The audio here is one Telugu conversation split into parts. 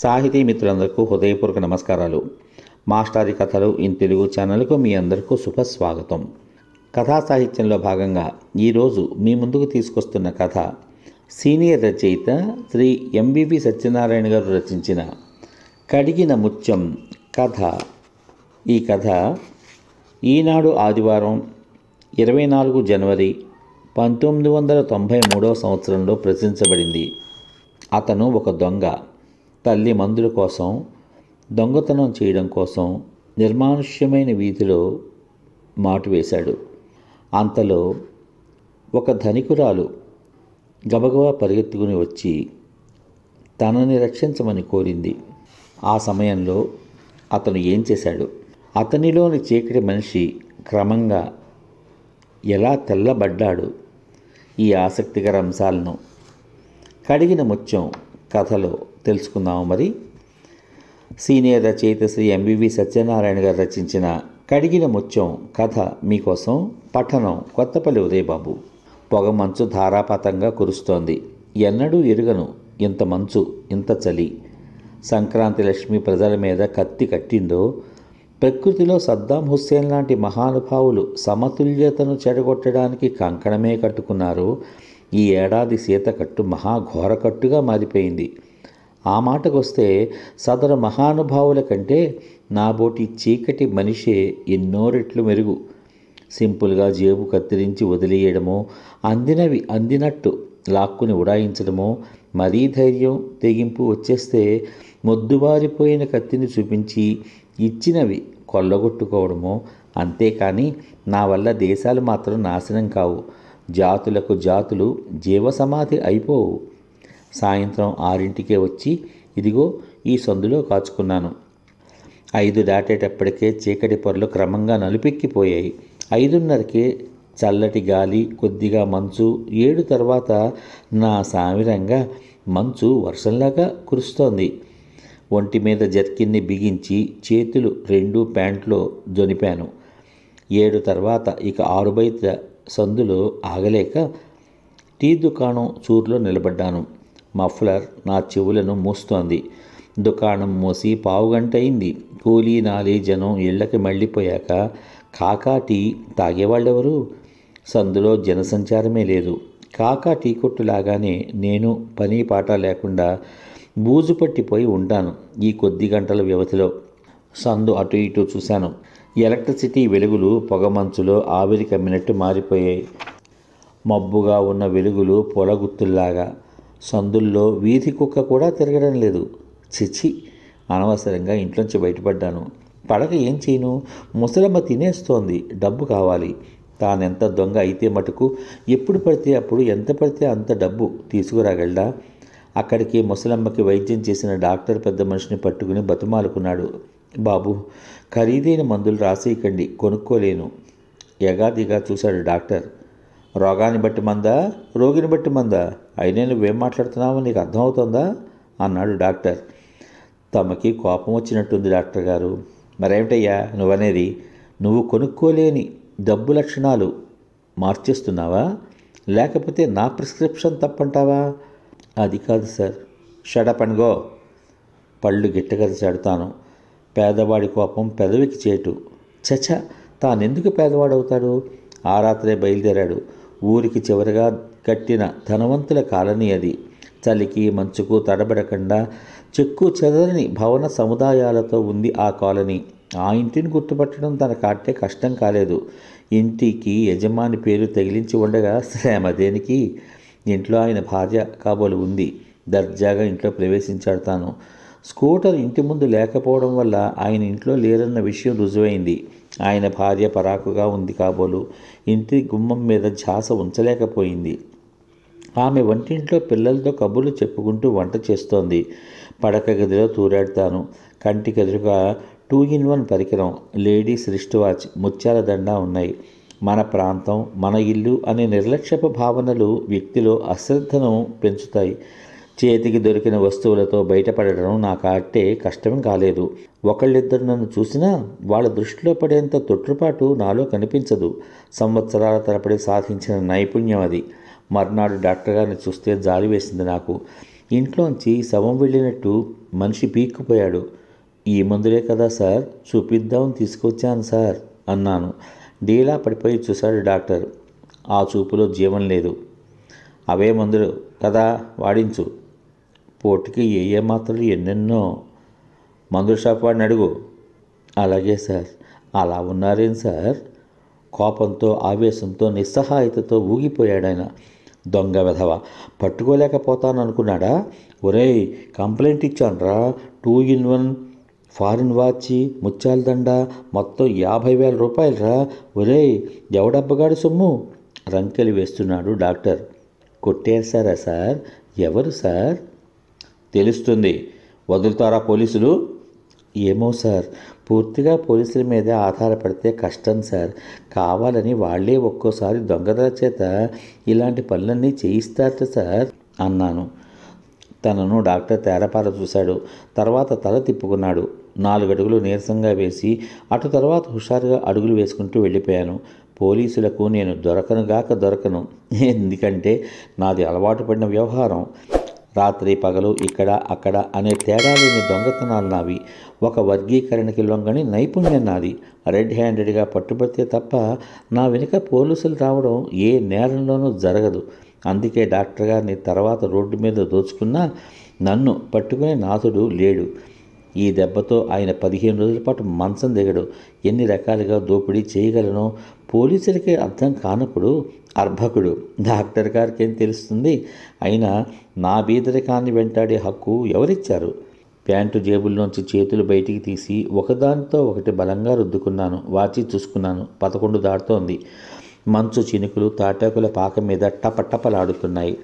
సాహితీ మిత్రులందరికీ హృదయపూర్వక నమస్కారాలు మాస్టారి కథలు ఇన్ తెలుగు ఛానల్కు మీ అందరికీ శుభస్వాగతం కథా సాహిత్యంలో భాగంగా ఈరోజు మీ ముందుకు తీసుకొస్తున్న కథ సీనియర్ రచయిత శ్రీ ఎంబీవి సత్యనారాయణ గారు రచించిన కడిగిన ముత్యం కథ ఈ కథ ఈనాడు ఆదివారం ఇరవై నాలుగు జనవరి పంతొమ్మిది వందల తొంభై మూడవ సంవత్సరంలో ప్రచురించబడింది అతను ఒక దొంగ తల్లి మందుల కోసం దొంగతనం చేయడం కోసం నిర్మానుష్యమైన వీధిలో మాటు వేశాడు అంతలో ఒక ధనికురాలు గబగబా పరిగెత్తుకుని వచ్చి తనని రక్షించమని కోరింది ఆ సమయంలో అతను ఏం చేశాడు అతనిలోని చీకటి మనిషి క్రమంగా ఎలా తెల్లబడ్డాడు ఈ ఆసక్తికర అంశాలను కడిగిన ముత్యం కథలో తెలుసుకుందాము మరి సీనియర్ రచయిత శ్రీ ఎంబీవి సత్యనారాయణ గారు రచించిన కడిగిన ముత్యం కథ మీకోసం పఠనం కొత్తపల్లి ఉదయబాబు పొగ మంచు ధారాపాతంగా కురుస్తోంది ఎన్నడూ ఎరుగను ఇంత మంచు ఇంత చలి సంక్రాంతి లక్ష్మి ప్రజల మీద కత్తి కట్టిందో ప్రకృతిలో సద్దాం హుస్సేన్ లాంటి మహానుభావులు సమతుల్యతను చెడగొట్టడానికి కంకణమే కట్టుకున్నారు ఈ ఏడాది సీతకట్టు మహాఘోరకట్టుగా మారిపోయింది ఆ మాటకొస్తే సదరు మహానుభావుల కంటే నాబోటి చీకటి మనిషే ఎన్నో రెట్లు మెరుగు సింపుల్గా జేబు కత్తిరించి వదిలేయడమో అందినవి అందినట్టు లాక్కుని ఉడాయించడమో మరీ ధైర్యం తెగింపు వచ్చేస్తే మొద్దుబారిపోయిన కత్తిని చూపించి ఇచ్చినవి కొల్లగొట్టుకోవడమో అంతేకాని నా వల్ల దేశాలు మాత్రం నాశనం కావు జాతులకు జాతులు జీవసమాధి అయిపోవు సాయంత్రం ఆరింటికే వచ్చి ఇదిగో ఈ సందులో కాచుకున్నాను ఐదు దాటేటప్పటికే చీకటి పొరలు క్రమంగా నలిపెక్కిపోయాయి ఐదున్నరకే చల్లటి గాలి కొద్దిగా మంచు ఏడు తర్వాత నా సామిరంగా మంచు వర్షంలాగా కురుస్తోంది ఒంటి మీద జర్కిన్ని బిగించి చేతులు రెండు ప్యాంట్లో జొనిపాను ఏడు తర్వాత ఇక ఆరు బయట సందులో ఆగలేక టీ దుకాణం చూరులో నిలబడ్డాను మఫ్లర్ నా చెవులను మూస్తోంది దుకాణం మూసి పావుగంట అయింది కూలీ నాలి జనం ఇళ్లకి మళ్ళీపోయాక కాకా టీ తాగేవాళ్ళెవరు సందులో జనసంచారమే లేదు కాకా టీ కొట్టులాగానే నేను పని పాట లేకుండా బూజు పట్టిపోయి ఉంటాను ఈ కొద్ది గంటల వ్యవధిలో సందు అటు ఇటు చూశాను ఎలక్ట్రిసిటీ వెలుగులు పొగమంచులో ఆవిరి కమ్మినట్టు మారిపోయాయి మబ్బుగా ఉన్న వెలుగులు పొలగుత్తుల్లాగా సందుల్లో వీధి కుక్క కూడా తిరగడం లేదు చిచి అనవసరంగా ఇంట్లోంచి బయటపడ్డాను పడక ఏం చేయను ముసలమ్మ తినేస్తోంది డబ్బు కావాలి తానెంత దొంగ అయితే మటుకు ఎప్పుడు పడితే అప్పుడు ఎంత పడితే అంత డబ్బు తీసుకురాగలడా అక్కడికి ముసలమ్మకి వైద్యం చేసిన డాక్టర్ పెద్ద మనిషిని పట్టుకుని బతుమాలుకున్నాడు బాబు ఖరీదైన మందులు రాసేయకండి కొనుక్కోలేను యగాదిగా చూశాడు డాక్టర్ రోగాన్ని బట్టి మందా రోగిని బట్టి మందా అయినా నువ్వేం మాట్లాడుతున్నావో నీకు అర్థమవుతుందా అన్నాడు డాక్టర్ తమకి కోపం వచ్చినట్టుంది డాక్టర్ గారు మరేమిటయ్యా నువ్వనేది నువ్వు కొనుక్కోలేని డబ్బు లక్షణాలు మార్చేస్తున్నావా లేకపోతే నా ప్రిస్క్రిప్షన్ తప్పంటావా అది కాదు సార్ షడప్ అండ్ గో పళ్ళు గిట్టగదిచాడుతాను పేదవాడి కోపం పెదవికి చేటు చచ తానెందుకు పేదవాడవుతాడు ఆ రాత్రే బయలుదేరాడు ఊరికి చివరిగా కట్టిన ధనవంతుల కాలనీ అది చలికి మంచుకు తడబడకుండా చెక్కు చెదరని భవన సముదాయాలతో ఉంది ఆ కాలనీ ఆ ఇంటిని గుర్తుపట్టడం తన కాటే కష్టం కాలేదు ఇంటికి యజమాని పేరు తగిలించి ఉండగా శ్రేమ దేనికి ఇంట్లో ఆయన భార్య కాబోలు ఉంది దర్జాగా ఇంట్లో ప్రవేశించాడు తాను స్కూటర్ ఇంటి ముందు లేకపోవడం వల్ల ఆయన ఇంట్లో లేరన్న విషయం రుజువైంది ఆయన భార్య పరాకుగా ఉంది కాబోలు ఇంటి గుమ్మం మీద ఝాస ఉంచలేకపోయింది ఆమె వంటింట్లో పిల్లలతో కబుర్లు చెప్పుకుంటూ వంట చేస్తోంది పడక గదిలో తూరాడతాను కంటికెదురుగా టూ ఇన్ వన్ పరికరం లేడీస్ రిస్ట్ వాచ్ ముత్యాల దండ ఉన్నాయి మన ప్రాంతం మన ఇల్లు అనే నిర్లక్ష్యపు భావనలు వ్యక్తిలో అశ్రద్ధను పెంచుతాయి చేతికి దొరికిన వస్తువులతో బయటపడడం అట్టే కష్టం కాలేదు ఒకళ్ళిద్దరు నన్ను చూసినా వాళ్ళ దృష్టిలో పడేంత తొట్టుపాటు నాలో కనిపించదు సంవత్సరాల తరపడి సాధించిన నైపుణ్యం అది మర్నాడు డాక్టర్ గారిని చూస్తే జాలి వేసింది నాకు ఇంట్లోంచి శవం వెళ్ళినట్టు మనిషి పీక్కుపోయాడు ఈ మందులే కదా సార్ చూపిద్దాం తీసుకొచ్చాను సార్ అన్నాను డీలా పడిపోయి చూశాడు డాక్టర్ ఆ చూపులో జీవం లేదు అవే మందులు కదా వాడించు పోటీకి ఏ ఏ మాత్రలు ఎన్నెన్నో మందుల షాప్ వాడిని అడుగు అలాగే సార్ అలా ఉన్నారేం సార్ కోపంతో ఆవేశంతో నిస్సహాయతతో ఊగిపోయాడు ఆయన దొంగ విధవ పట్టుకోలేకపోతాననుకున్నాడా ఒరే కంప్లైంట్ ఇచ్చానరా two in one foreign watch ముత్యాల దండ మొత్తం యాభై వేల రూపాయలరా ఒరే ఎవడబ్బగాడు సొమ్ము రంకెలు వేస్తున్నాడు డాక్టర్ కొట్టేశారా సార్ ఎవరు సార్ తెలుస్తుంది వదులుతారా పోలీసులు ఏమో సార్ పూర్తిగా పోలీసుల మీద ఆధారపడితే కష్టం సార్ కావాలని వాళ్లే ఒక్కోసారి దొంగతల చేత ఇలాంటి పనులన్నీ చేయిస్తారట సార్ అన్నాను తనను డాక్టర్ తేరపార చూశాడు తర్వాత తల తిప్పుకున్నాడు నాలుగడుగులు నీరసంగా వేసి అటు తర్వాత హుషారుగా అడుగులు వేసుకుంటూ వెళ్ళిపోయాను పోలీసులకు నేను దొరకనుగాక దొరకను ఎందుకంటే నాది అలవాటు పడిన వ్యవహారం రాత్రి పగలు ఇక్కడ అక్కడ అనే తేడా లేని దొంగతనాలు నావి ఒక వర్గీకరణకి లొంగని నైపుణ్యం నాది రెడ్ హ్యాండెడ్గా పట్టుబడితే తప్ప నా వెనుక పోలీసులు రావడం ఏ నేరంలోనూ జరగదు అందుకే డాక్టర్ గారిని తర్వాత రోడ్డు మీద దోచుకున్నా నన్ను పట్టుకునే నాథుడు లేడు ఈ దెబ్బతో ఆయన పదిహేను రోజుల పాటు మంచం దిగడు ఎన్ని రకాలుగా దోపిడీ చేయగలను పోలీసులకి అర్థం కానప్పుడు అర్భకుడు డాక్టర్ గారికి ఏం తెలుస్తుంది అయినా నా బీదరికాన్ని వెంటాడే హక్కు ఎవరిచ్చారు ప్యాంటు జేబుల్లోంచి చేతులు బయటికి తీసి ఒకదానితో ఒకటి బలంగా రుద్దుకున్నాను వాచి చూసుకున్నాను పదకొండు దాటుతోంది మంచు చినుకులు తాటాకుల పాక మీద టపటపలాడుతున్నాయి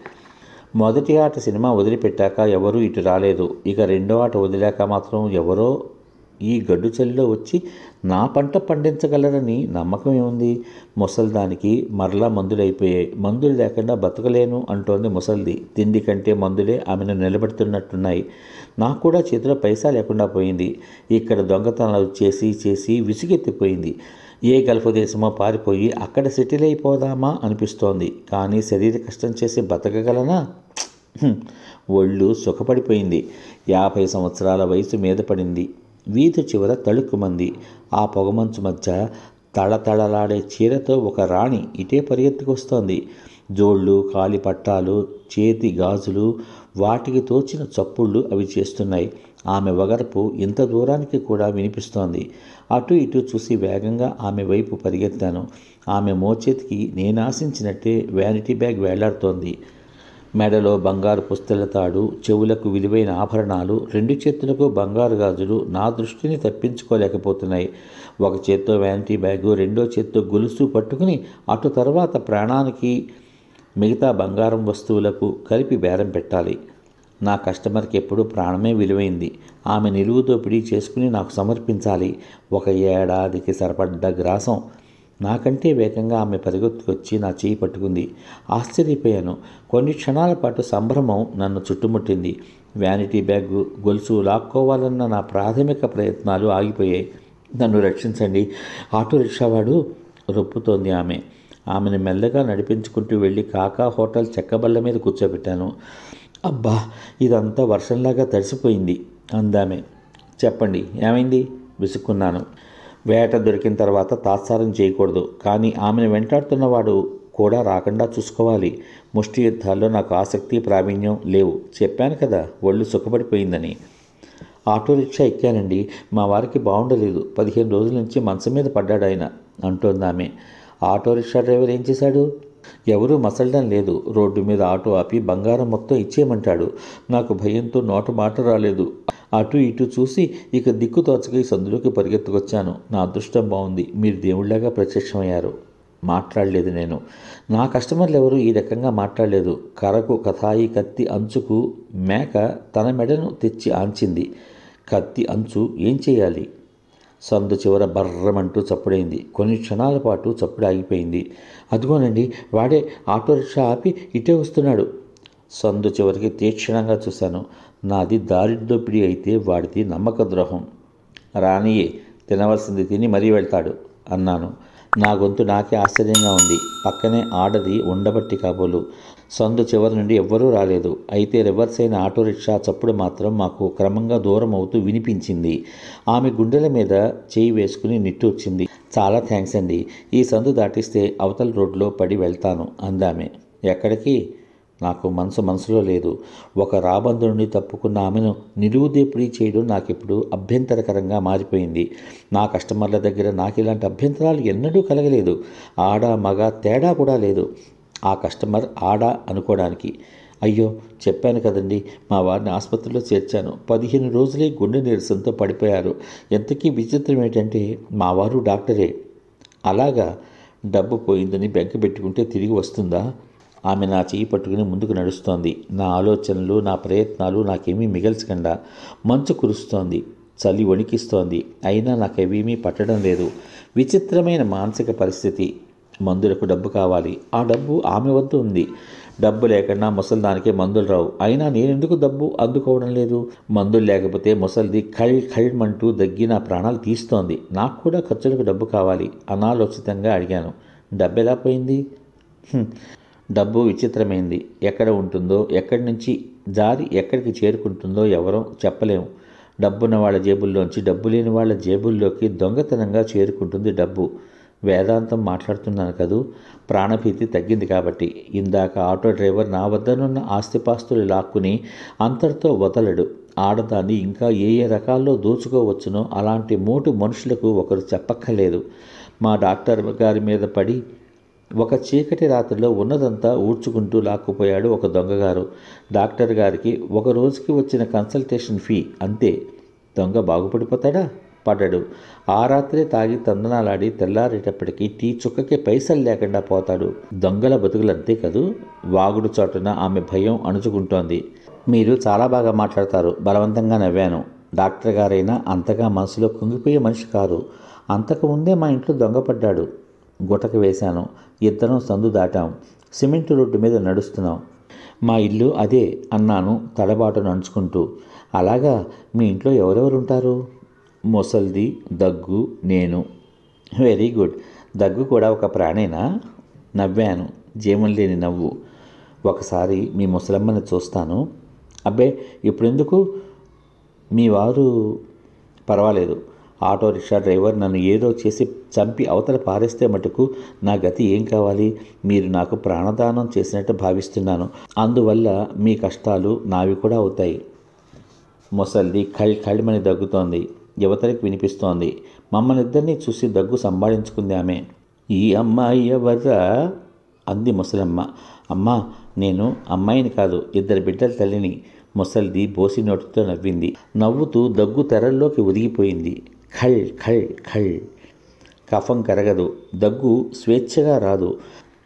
మొదటి ఆట సినిమా వదిలిపెట్టాక ఎవరూ ఇటు రాలేదు ఇక రెండో ఆట వదిలాక మాత్రం ఎవరో ఈ గడ్డు చెల్లిలో వచ్చి నా పంట పండించగలరని నమ్మకం ఏముంది దానికి మరలా మందులైపోయాయి మందులు లేకుండా బతకలేను అంటోంది ముసలిది తిండి కంటే మందులే ఆమెను నిలబెడుతున్నట్టున్నాయి నాకు కూడా చేతిలో పైసా లేకుండా పోయింది ఇక్కడ దొంగతనాలు చేసి చేసి విసుగెత్తిపోయింది ఏ గల్ఫ్ దేశమో పారిపోయి అక్కడ సెటిల్ అయిపోదామా అనిపిస్తోంది కానీ శరీర కష్టం చేసి బతకగలనా ఒళ్ళు సుఖపడిపోయింది యాభై సంవత్సరాల వయసు మీద పడింది వీధి చివర తళుక్కుమంది ఆ పొగమంచు మధ్య తళతళలాడే చీరతో ఒక రాణి ఇటే పరిగెత్తుకొస్తోంది జోళ్ళు కాలి పట్టాలు చేతి గాజులు వాటికి తోచిన చప్పుళ్ళు అవి చేస్తున్నాయి ఆమె వగరపు ఇంత దూరానికి కూడా వినిపిస్తోంది అటు ఇటు చూసి వేగంగా ఆమె వైపు పరిగెత్తాను ఆమె మోచేతికి నేను ఆశించినట్టే వ్యానిటీ బ్యాగ్ వేలాడుతోంది మెడలో బంగారు పుస్తలతాడు చెవులకు విలువైన ఆభరణాలు రెండు చేతులకు బంగారు గాజులు నా దృష్టిని తప్పించుకోలేకపోతున్నాయి ఒక చేత్తో వ్యాంటీ బ్యాగు రెండో చేత్తో గొలుసు పట్టుకుని అటు తర్వాత ప్రాణానికి మిగతా బంగారం వస్తువులకు కలిపి బేరం పెట్టాలి నా కస్టమర్కి ఎప్పుడూ ప్రాణమే విలువైంది ఆమె నిలువు దోపిడీ చేసుకుని నాకు సమర్పించాలి ఒక ఏడాదికి సరిపడ్డ గ్రాసం నాకంటే వేగంగా ఆమె పరిగెత్తుకు వచ్చి నా చేయి పట్టుకుంది ఆశ్చర్యపోయాను కొన్ని క్షణాల పాటు సంభ్రమం నన్ను చుట్టుముట్టింది వ్యానిటీ బ్యాగ్ గొలుసు లాక్కోవాలన్న నా ప్రాథమిక ప్రయత్నాలు ఆగిపోయాయి నన్ను రక్షించండి ఆటో రిక్షావాడు రొప్పుతోంది ఆమె ఆమెను మెల్లగా నడిపించుకుంటూ వెళ్ళి కాకా హోటల్ చెక్కబల్ల మీద కూర్చోబెట్టాను అబ్బా ఇదంతా వర్షంలాగా తడిసిపోయింది అందామే చెప్పండి ఏమైంది విసుక్కున్నాను వేట దొరికిన తర్వాత తాత్సారం చేయకూడదు కానీ ఆమెను వెంటాడుతున్నవాడు కూడా రాకుండా చూసుకోవాలి ముష్టి యుద్ధాల్లో నాకు ఆసక్తి ప్రావీణ్యం లేవు చెప్పాను కదా ఒళ్ళు సుఖపడిపోయిందని ఆటో రిక్షా ఎక్కానండి మా వారికి బాగుండలేదు పదిహేను రోజుల నుంచి మంచం మీద పడ్డాడు ఆయన ఆమె ఆటో రిక్షా డ్రైవర్ ఏం చేశాడు ఎవరూ మసలడం లేదు రోడ్డు మీద ఆటో ఆపి బంగారం మొత్తం ఇచ్చేయమంటాడు నాకు భయంతో నోట మాట రాలేదు అటు ఇటు చూసి ఇక దిక్కు తోచక ఈ సందులోకి పరిగెత్తుకొచ్చాను నా అదృష్టం బాగుంది మీరు దేవుళ్ళగా ప్రత్యక్షమయ్యారు మాట్లాడలేదు నేను నా కస్టమర్లు ఎవరు ఈ రకంగా మాట్లాడలేదు కరకు కథాయి కత్తి అంచుకు మేక తన మెడను తెచ్చి ఆంచింది కత్తి అంచు ఏం చేయాలి సందు చివర బర్రమంటూ చప్పుడైంది కొన్ని క్షణాల పాటు చప్పుడు ఆగిపోయింది అదిగోనండి వాడే ఆటో రిక్షా ఆపి ఇటే వస్తున్నాడు సందు చివరికి తీక్షణంగా చూశాను నాది దారిద్రపిడి అయితే వాడిది నమ్మక ద్రోహం రానియే తినవలసింది తిని మరీ వెళ్తాడు అన్నాను నా గొంతు నాకే ఆశ్చర్యంగా ఉంది పక్కనే ఆడది ఉండబట్టి కాబోలు సందు చివరి నుండి ఎవ్వరూ రాలేదు అయితే రివర్స్ అయిన ఆటో రిక్షా చప్పుడు మాత్రం మాకు క్రమంగా దూరం అవుతూ వినిపించింది ఆమె గుండెల మీద చేయి వేసుకుని నిట్టూర్చింది చాలా థ్యాంక్స్ అండి ఈ సందు దాటిస్తే అవతల రోడ్లో పడి వెళ్తాను అందామే ఎక్కడికి నాకు మనసు మనసులో లేదు ఒక రాబందు నుండి తప్పుకున్న ఆమెను నిలువుదేపుడి చేయడం నాకు ఇప్పుడు అభ్యంతరకరంగా మారిపోయింది నా కస్టమర్ల దగ్గర నాకు ఇలాంటి అభ్యంతరాలు ఎన్నడూ కలగలేదు ఆడ మగ తేడా కూడా లేదు ఆ కస్టమర్ ఆడ అనుకోవడానికి అయ్యో చెప్పాను కదండి మా వారిని ఆసుపత్రిలో చేర్చాను పదిహేను రోజులే గుండె నీరసంతో పడిపోయారు ఎంతకీ విచిత్రం ఏంటంటే మా వారు డాక్టరే అలాగా డబ్బు పోయిందని బెంక పెట్టుకుంటే తిరిగి వస్తుందా ఆమె నా చేయి పట్టుకుని ముందుకు నడుస్తోంది నా ఆలోచనలు నా ప్రయత్నాలు నాకేమీ మిగల్చకుండా మంచు కురుస్తోంది చలి వణికిస్తోంది అయినా నాకేమీ పట్టడం లేదు విచిత్రమైన మానసిక పరిస్థితి మందులకు డబ్బు కావాలి ఆ డబ్బు ఆమె వద్ద ఉంది డబ్బు లేకుండా దానికే మందులు రావు అయినా నేనెందుకు డబ్బు అందుకోవడం లేదు మందులు లేకపోతే ముసలిది ఖళ్ ఖళ్ అంటూ దగ్గి నా ప్రాణాలు తీస్తోంది నాకు కూడా ఖర్చులకు డబ్బు కావాలి అనాలోచితంగా అడిగాను డబ్బు ఎలా పోయింది డబ్బు విచిత్రమైంది ఎక్కడ ఉంటుందో ఎక్కడి నుంచి జారి ఎక్కడికి చేరుకుంటుందో ఎవరో చెప్పలేము డబ్బున్న వాళ్ళ జేబుల్లోంచి డబ్బు లేని వాళ్ళ జేబుల్లోకి దొంగతనంగా చేరుకుంటుంది డబ్బు వేదాంతం మాట్లాడుతున్నాను కదూ ప్రాణభీతి తగ్గింది కాబట్టి ఇందాక ఆటో డ్రైవర్ నా వద్దనున్న ఆస్తిపాస్తులు లాక్కుని అంతటితో వదలడు ఆడదాన్ని ఇంకా ఏ ఏ రకాల్లో దోచుకోవచ్చునో అలాంటి మూటు మనుషులకు ఒకరు చెప్పక్కర్లేదు మా డాక్టర్ గారి మీద పడి ఒక చీకటి రాత్రిలో ఉన్నదంతా ఊడ్చుకుంటూ లాక్కుపోయాడు ఒక దొంగగారు డాక్టర్ గారికి ఒక రోజుకి వచ్చిన కన్సల్టేషన్ ఫీ అంతే దొంగ బాగుపడిపోతాడా పడ్డాడు ఆ రాత్రే తాగి తందనాలాడి తెల్లారేటప్పటికీ టీ చుక్కకి పైసలు లేకుండా పోతాడు దొంగల బతుకులంతే కదూ వాగుడు చోటున ఆమె భయం అణుచుకుంటోంది మీరు చాలా బాగా మాట్లాడతారు బలవంతంగా నవ్వాను డాక్టర్ గారైనా అంతగా మనసులో కుంగిపోయే మనిషి కారు అంతకుముందే మా ఇంట్లో దొంగపడ్డాడు గుటక వేశాను ఇద్దరం సందు దాటాం సిమెంట్ రోడ్డు మీద నడుస్తున్నాం మా ఇల్లు అదే అన్నాను తడబాటు నడుచుకుంటూ అలాగా మీ ఇంట్లో ఎవరెవరు ఉంటారు ముసల్ది దగ్గు నేను వెరీ గుడ్ దగ్గు కూడా ఒక ప్రాణేనా నవ్వాను జీవం లేని నవ్వు ఒకసారి మీ ముసలమ్మని చూస్తాను అబ్బే ఇప్పుడెందుకు మీ వారు పర్వాలేదు ఆటో రిక్షా డ్రైవర్ నన్ను ఏదో చేసి చంపి అవతల పారేస్తే మటుకు నా గతి ఏం కావాలి మీరు నాకు ప్రాణదానం చేసినట్టు భావిస్తున్నాను అందువల్ల మీ కష్టాలు నావి కూడా అవుతాయి మొసల్ది ఖల్ ఖల్మని దగ్గుతోంది యువతలకు వినిపిస్తోంది మమ్మల్నిద్దరినీ చూసి దగ్గు సంభాళించుకుంది ఆమె ఈ అమ్మాయి ఎవర్రా అంది ముసలమ్మ అమ్మా నేను అమ్మాయిని కాదు ఇద్దరు బిడ్డల తల్లిని ముసల్ది బోసి నోటితో నవ్వింది నవ్వుతూ దగ్గు తెరల్లోకి ఒదిగిపోయింది ఖళ్ ఖళ్ ఖళ్ కఫం కరగదు దగ్గు స్వేచ్ఛగా రాదు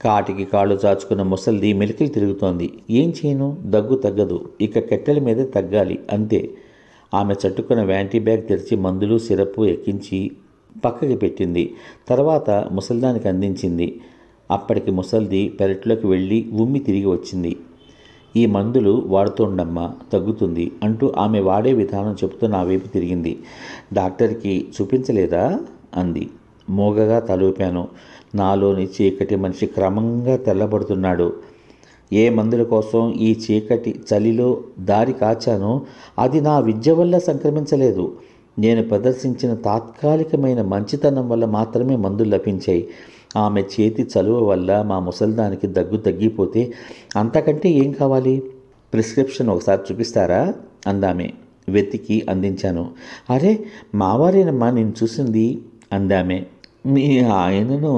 కాటికి కాళ్ళు చాచుకున్న ముసల్ది మెలికిలు తిరుగుతోంది ఏం చేయను దగ్గు తగ్గదు ఇక కట్టెల మీద తగ్గాలి అంతే ఆమె చట్టుకున్న వ్యాంటీ బ్యాగ్ తెరిచి మందులు సిరప్ ఎక్కించి పక్కకి పెట్టింది తర్వాత ముసల్దానికి అందించింది అప్పటికి ముసల్ది పెరట్లోకి వెళ్ళి ఉమ్మి తిరిగి వచ్చింది ఈ మందులు వాడుతుండమ్మా తగ్గుతుంది అంటూ ఆమె వాడే విధానం చెబుతూ నా వైపు తిరిగింది డాక్టర్కి చూపించలేదా అంది మోగగా తలూపాను నాలోని చీకటి మనిషి క్రమంగా తెల్లబడుతున్నాడు ఏ మందుల కోసం ఈ చీకటి చలిలో దారి కాచానో అది నా విద్య వల్ల సంక్రమించలేదు నేను ప్రదర్శించిన తాత్కాలికమైన మంచితనం వల్ల మాత్రమే మందులు లభించాయి ఆమె చేతి చలువ వల్ల మా ముసల్దానికి దగ్గు తగ్గిపోతే అంతకంటే ఏం కావాలి ప్రిస్క్రిప్షన్ ఒకసారి చూపిస్తారా అందామె వెతికి అందించాను అరే మావారేనమ్మా నేను చూసింది అందామె మీ ఆయనను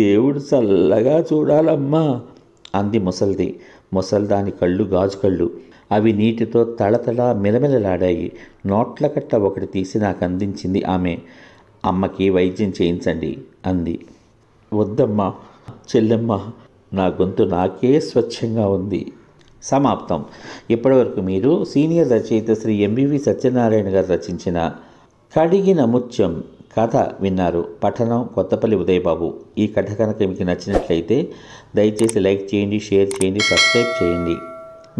దేవుడు చల్లగా చూడాలమ్మా అంది ముసల్ది ముసల్దాని కళ్ళు గాజు కళ్ళు అవి నీటితో తళతళ మిలమిలలాడాయి నోట్ల కట్ట ఒకటి తీసి నాకు అందించింది ఆమె అమ్మకి వైద్యం చేయించండి అంది వద్దమ్మా చెల్లెమ్మ నా గొంతు నాకే స్వచ్ఛంగా ఉంది సమాప్తం ఇప్పటివరకు మీరు సీనియర్ రచయిత శ్రీ ఎంబీవి సత్యనారాయణ గారు రచించిన కడిగిన ముత్యం కథ విన్నారు పఠనం కొత్తపల్లి ఉదయబాబు ఈ కథ కనుక మీకు నచ్చినట్లయితే దయచేసి లైక్ చేయండి షేర్ చేయండి సబ్స్క్రైబ్ చేయండి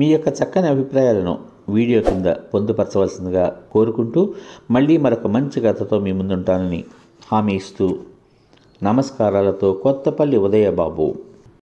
మీ యొక్క చక్కని అభిప్రాయాలను వీడియో కింద పొందుపరచవలసిందిగా కోరుకుంటూ మళ్ళీ మరొక మంచి కథతో మీ ముందుంటానని హామీ ఇస్తూ నమస్కారాలతో కొత్తపల్లి ఉదయబాబు